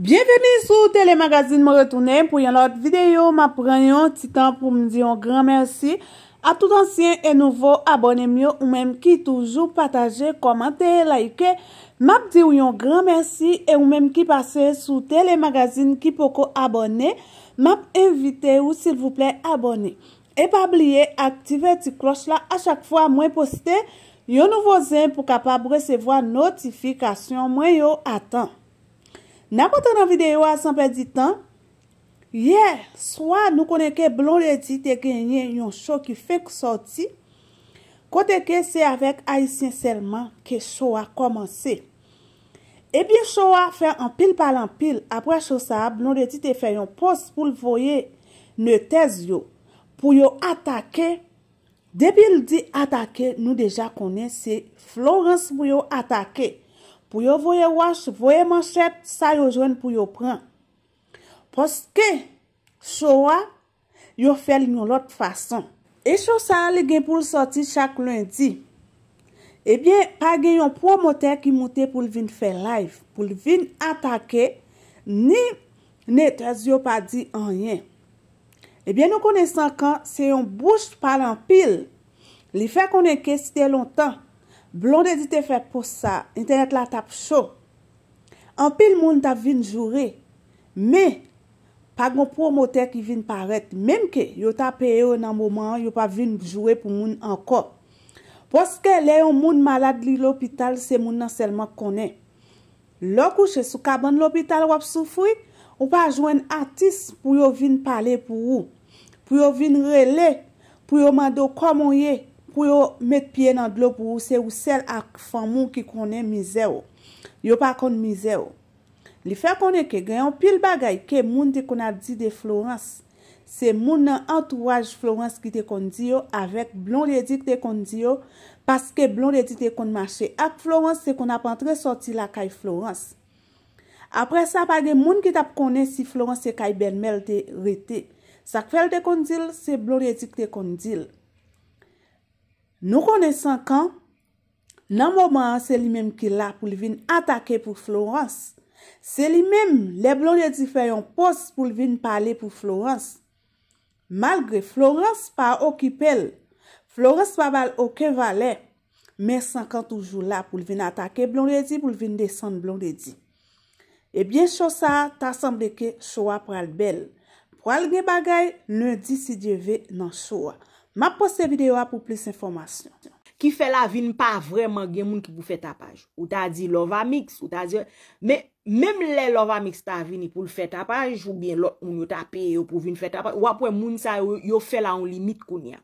Bienveni sou telemagazin mou retounen pou yon lot videyo. Ma prenyon titan pou m diyon gran mersi. A tout ansyen e nouvo abonem yo ou menm ki toujou pataje, komante, laike. Map diyon gran mersi e ou menm ki pase sou telemagazin ki poko abonem. Map evite ou sil vouple abonem. E pa bliye aktive ti klos la a chak fwa mwen poste yon nouvo zen pou kapab resevo a notifikasyon mwen yo atan. Na kontan an videyo a sanpe di tan, ye, swa nou koneke blon redi te genyen yon show ki fek soti, kote ke se avek ay sinselman ke show a komanse. E eh bi show a fe an pil palan pil apwe chosa blon redi te fe yon pos pou l foye ne tez yo pou yo atake, debil di atake nou deja kone se Florence pou yo atake. pou yo voye wache, voye manche sa yo jwen pou yo pran. Poske, sowa, yo fel yon lot fason. E chosan li gen pou l sorti chak lundi, e bien, pa gen yon promoter ki monte pou l vin fe live, pou l vin atake, ni netres yo pa di anyen. E bien, nou konesan kan, se yon bouche palan pil, li fe koneke site lontan. Blondè di te fè pou sa, internet la tap chò. Anpil moun ta vin jure, mè, pa goun promote ki vin paret, mèm ke yo ta peye yo nan mouman, yo pa vin jure pou moun anko. Poske le yon moun malade li l'opital, se moun nan selman konen. Lò kouche sou kaban l'opital wap soufwi, ou pa jwen atis pou yo vin pale pou ou. Pou yo vin rele, pou yo mando komoye. pou yo met piye nan glo pou ou se ou sel ak fan moun ki konen mize yo. Yo pa kon mize yo. Li fe konen ke genyon pil bagay ke moun de kon adi de Florence. Se moun nan antouaj Florence ki te kondiyo, avek blon redik te kondiyo, paske blon redik te kon mache ak Florence se kon ap antre soti la kay Florence. Apre sa pa gen moun ki tap konen si Florence se kay benmel te rete. Sak fel te kondiyo, se blon redik te kondiyo. Nou konen 5 an, nan moman se li mem ki la pou li vin atake pou Florence. Se li mem, le blondedi fè yon pos pou li vin pale pou Florence. Malgre Florence pa okipel, Florence pa bal okivalè, men 5 an toujou la pou li vin atake blondedi pou li vin desan blondedi. Ebyen chosa, ta sanble ke chowa pral bel. Pral gen bagay, lundi si dieve nan chowa. Ma poste videyo a pou plis informasyon. Ki fè la vin pa vreman gen moun ki pou fè tapaj. Ou ta di love a mix, ou ta di... Men, menm lè love a mix ta vin pou fè tapaj, ou bien lò moun yo tapè yo pou vin fè tapaj, wapwen moun sa yo fè la an limit koun ya.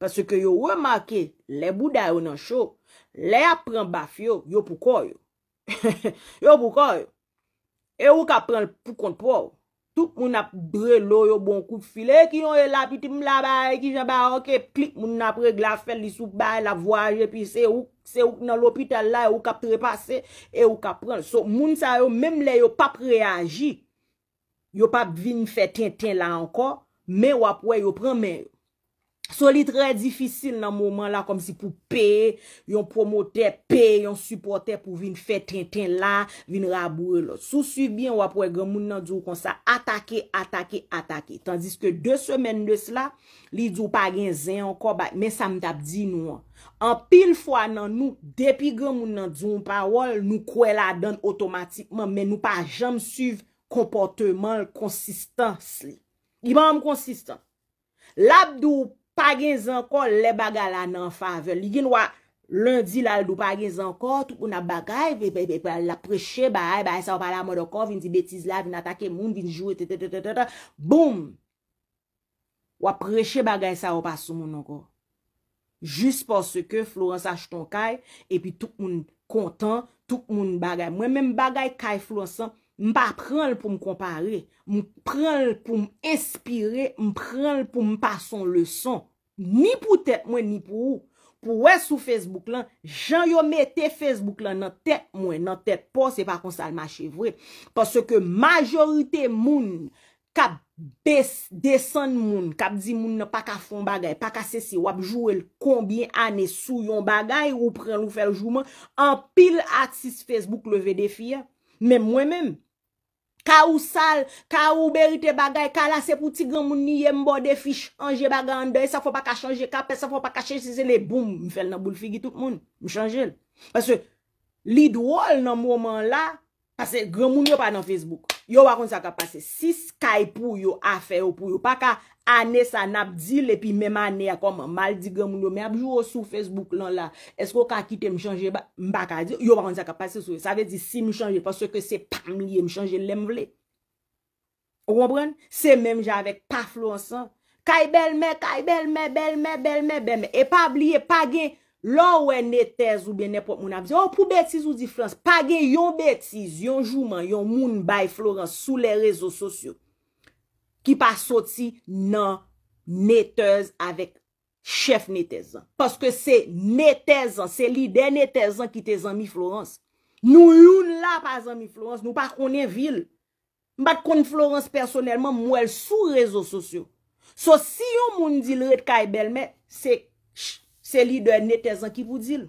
Pase ke yo wè makè, lè bouda yo nan show, lè a pren baf yo, yo pou kò yo. Yo pou kò yo. E yo ka pren pou kontpò yo. tout moun ap bre lò yo bon kout filè e ki yon yo e la pitim la baye ki jan baye ok, plik moun ap reg la fel disou baye la voye pi se ouk nan l'opital la yo kap trepase e yo kap pren. So moun sa yo menm le yo pap reyaji, yo pap vin fè ten ten la ankon, men wap wè yo pren men yo. So li tre difisil nan mouman la kom si pou pe, yon promote pe, yon supporte pou vin fe ten ten la, vin rabou e lo. Sou suivi en wapwe gen moun nan djou konsa, atake, atake, atake. Tandis ke de semen de sela, li djou pa gen zen anko bak, men sa mtap di nou an. An pil fwa nan nou, depi gen moun nan djou mpa wol, nou kwe la don otomatikman, men nou pa jem suiv kompote man konsistans li. Iman m konsistans. Pagen zanko, le baga la nan fave. Ligin wap, lundi lal do pagen zanko, touk moun ap bagay, l ap preche bagay, e, bay e, sa wap ala moun do kon, vin di betiz la, vin atake moun, vin jou ete, ete, ete, ete, ete. Boum! Wap preche bagay sa wap asou moun ankon. Jus porsi ke Florence achiton kay, epi touk moun kontan, touk moun bagay. Mwen men bagay kay Florence ankon, M pa pran l pou m kompare, m pran l pou m inspire, m pran l pou m pa son leson. Ni pou tet mwen, ni pou ou. Pou wè sou Facebook lan, jan yo mette Facebook lan nan tet mwen, nan tet po, se pa kon salman chevre. Pase ke majorite moun kap desan moun, kap di moun nan pa ka fon bagay, pa ka sese wap jou el konbyen ane sou yon bagay, ou pran l ou fel jou mwen, an pil atis Facebook leve defi ya. ka ou sal, ka ou berite bagay, ka la sepouti gen moun niye mbode fich, anje bagay an dey, sa fwa pa ka chanje kapè, sa fwa pa ka chanje sisele, boom, mfèl nan boule figi tout moun, mchanje l. Paswe, li dwol nan mwoman la, Pase, gremoun yo pa nan Facebook, yo wakon sa ka pase, sis kay pou yo afe ou pou yo. Pa ka ane sa nap di le, pi mèmane a kom, maldi gremoun yo, mè apjou ou sou Facebook lan la. Esko ka kite m chanje, m baka di, yo wakon sa ka pase sou. Sa ve di si m chanje, fos se ke se pan liye, m chanje lem vle. Wapren, se mèm javek pa flow ansan. Kay bel me, kay bel me, bel me, bel me, bel me, e pa bliye, pa genj. Lò wè netèz ou bè nepot moun abzi. Ou pou bètiz ou diflans. Pagè yon bètiz, yon jouman, yon moun bay Florence sou le rezo sosyo. Ki pa soti nan netèz avèk chef netèz an. Paske se netèz an, se li den netèz an ki te zanmi Florence. Nou yon la pa zanmi Florence. Nou pa konen vil. Bat kon Florence personelman mwen sou rezo sosyo. So si yon moun di lred kaj e belme, se... Se li de nete zan ki pou dil.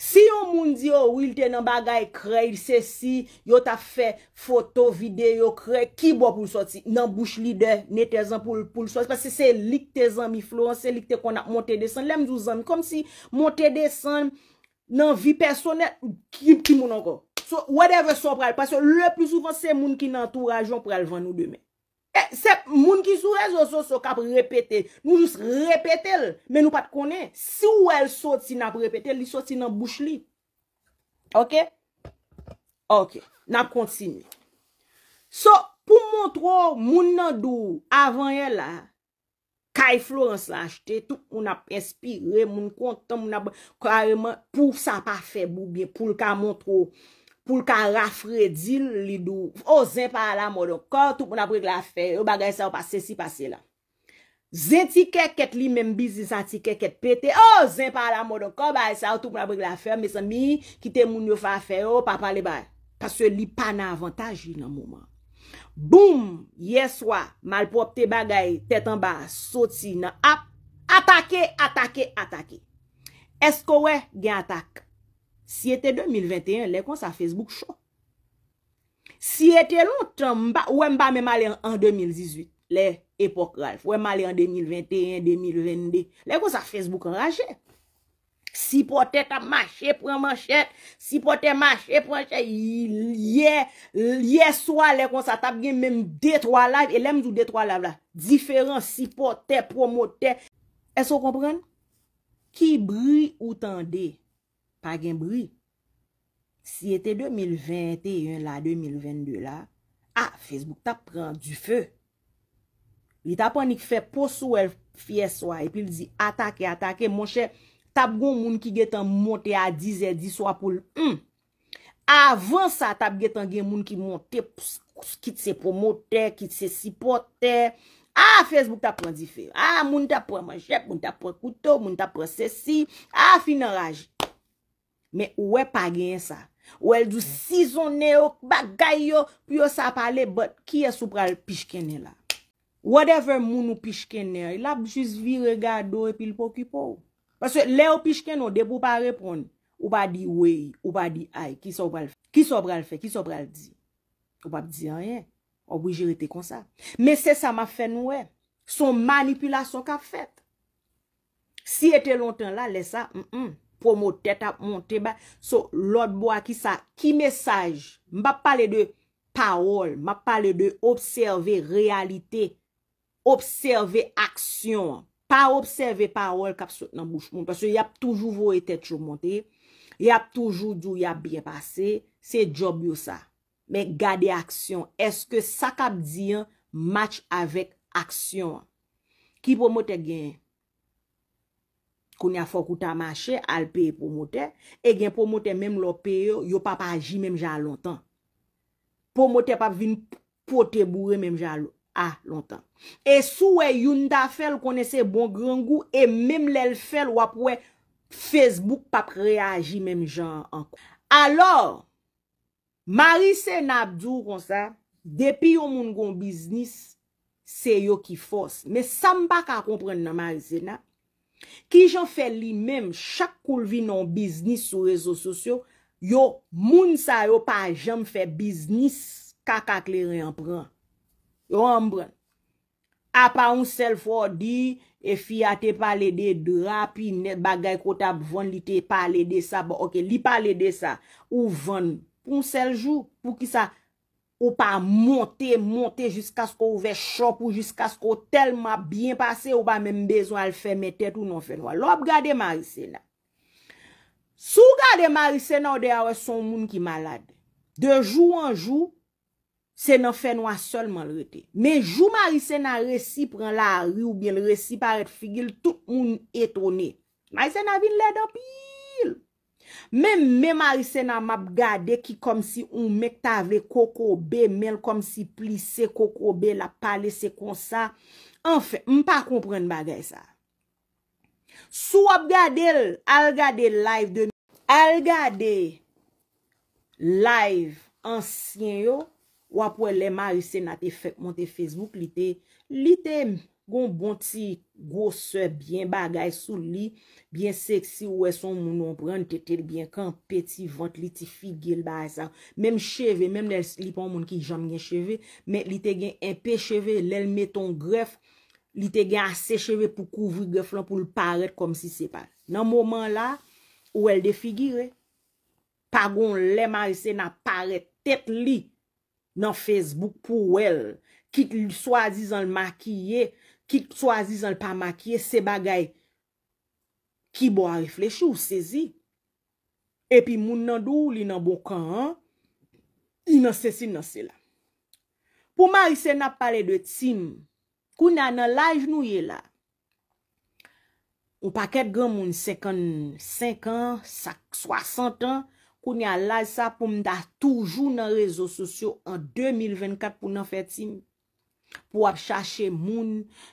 Si yon moun di yo oh, wil te nan bagay kre, il se si, yo ta fe foto, video, kre, ki bo pou l soti? Nan bouche li de nete zan pou l soti. Pase se likte zan mi flouan, se likte kon ak monte de san. Lem zou zan mi, kom si monte de san nan vi personel, kim ki moun ankon. So whatever son pral, pase yo le plus oufan se moun ki nan tou rajon pral van nou demen. E, eh, sep, moun ki sou rezo sou so kap repete, nou jous repete l, men nou pat kone, si ou el sote si nap repete, li sote si nan bouch li. Ok? Ok, nap kontsine. So, pou moun tro, moun nan dou, avan ye la, Kai Florence la, jete tout kon ap inspire, moun kontan, moun ap kareman, pou sa pa fe boubyen, pou l ka moun tro. pou l ka rafredil li dou. O, oh, zin pa la modon kon, tout moun apre k la fe, yo bagay sa ou pase si pase la. Zin tike ket li menm bizisa, tike ket pete, o, oh, zin pa la modon kon, bay sa ou tout moun apre k la fe, misa mi, kite moun yo fa fe, o, oh, pa pale bay. Paswe li pa nan avantaje nan mouman. Boum, yeswa, malprop te bagay, tetan ba, soti nan ap, atake, atake, atake. Esko we, gen atake. Si ete 2021, lè kon sa Facebook show. Si ete lontan, mba, wè mba mè malè an 2018, lè, epok ral. Fwè mba lè an 2021, 2022, lè kon sa Facebook an rachè. Si potè tap machè, prè manchè. Si potè manchè, prè manchè. Lye, lye swa, lè kon sa tap gen mèm D3 live. E lèm jou D3 live la. Diferent, si potè, promotè. E so kompren? Ki bri ou tan dey? pa gen brie. Si ete 2021 la, 2022 la, a, Facebook tap pran du fe. Li tap anik fe posou el fieswa, epil di, atake, atake, monshe, tap goun moun ki getan monte a 10, 10, 10, monshe, tap goun moun ki getan moun ki getan moun ki diswa pou l'1. Hmm. Avans sa, tap getan gen moun ki monte kite se promote, kite se sipote, a, Facebook tap pran di fe. A, moun tap pran monshe, moun tap pran kouto, moun tap pran sesi, a, finan rajit. Men wè pa gen sa. Wè l di si zonè yo, bagay yo, pi yo sa pale, but ki es ou pral pishkene la? Whatever moun ou pishkene, il ap jis vi regado epi l pokipo. Paswe lè ou pishkene, ou debou pa repond, ou pa di wey, ou pa di ay, ki sou pral fe, ki sou pral fe, ki sou pral di. Ou pa bi di anyen, obwijerite kon sa. Men se sa ma fen wè, son manipilasyon ka fet. Si ete lontan la, lè sa, m-m-m. pou mou tèt ap monte ba, sou lòd mou akisa, ki mesaj, mba pale de parol, mba pale de observe realite, observe aksyon, pa observe parol kap sot nan mouch moun, paswe yap toujou vowe tèt chou monte, yap toujou djou yap bien pase, se job yo sa, men gade aksyon, eske sa kap diyan, match avèk aksyon, ki pou mou tèt genye, konye a fokouta mache, alpeye pomote, e gen pomote menm lopeyo, yo pap aji menm jan lontan. Pomote pap vin poteboure menm jan lontan. E sou wey yunda fel konese bon grangou, e menm lel fel wap wey Facebook pap reaji menm jan anko. Alors, Marissé Nabdou konsa, depi yo moun goun biznis, se yo ki fos. Me san pa ka kompren nan Marissé Nabdou, Ki jan fè li mèm, chak koul vi nan biznis sou rezo sosyo, yo moun sa yo pa jan fè biznis kakak lè rè yon pran. Yon an pran. A pa un sel fò di, e fi a te pale de dra, pi net bagay kota pou ven li te pale de sa, bo ok, li pale de sa, ou ven pou un sel jou, pou ki sa... Ou pa monte, monte, jiska skou ouvechop ou jiska skou telma byen pase ou pa men bezwa l fe metet ou non fe noua. Lop gade Marise la. Sou gade Marise nou de awe son moun ki malade. De jou an jou, se nou fe noua sol man rete. Me jou Marise nan resi pran la a ry ou bien resi paret figil, tout moun etone. Marise nan vin led apil. Mè mè marise nan m ap gade ki kom si un mek ta ve koko be mel kom si plise koko be la pale se kon sa. Enfè, m pa komprende bagay sa. Sou ap gade, al gade live de nou. Al gade live ansyen yo, wapwe lè marise nan te fèk monte Facebook li te, li te m. Gon bon ti gose bien bagay sou li, bien seksi ou e son mounon pran, te tel bien kan peti vant li ti figil ba e sa. Mem cheve, mem nel slipon moun ki jam gen cheve, men li te gen enpe cheve, lel meton gref, li te gen ase cheve pou kouvri gref lan, pou l paret kom si sepal. Nan mouman la, ou el defigire, pa gon lema ese na paret tet li, nan Facebook pou el, kit l swazi zan l makiye, nan Facebook pou el, ki swazi zan l pa makye se bagay ki bo a reflechi ou sezi. Epi moun nan dou li nan bokan an, ino se si, ino se la. Pou ma yise nan pale de tim, kou nan nan laj nou ye la, ou paket gen moun 55 an, 60 an, kou nan laj sa pou mda toujou nan rezo sosyo an 2024 pou nan fe tim, pou ap chache moun,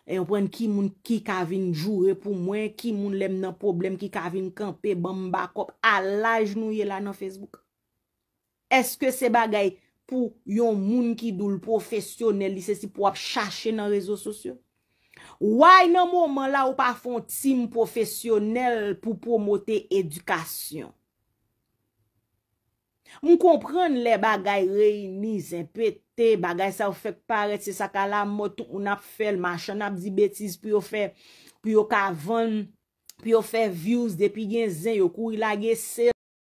yon e pren ki moun ki kavin joure pou mwen, ki moun lem nan problem ki kavin kampe, bamba, kop, alaj nou yela nan Facebook. Eske se bagay pou yon moun ki doul profesyonel lise si pou ap chache nan rezo sosyo? Ouay nan mouman la ou pa fon tim profesyonel pou promote edukasyon? Moun kompren le bagay reyni, zin pete, bagay sa ou fek pare, se sakala motu, un ap fel, machan ap di betis, pi yo fe, pi yo kavon, pi yo fe views, depi gen zin, yo kou ila ge se.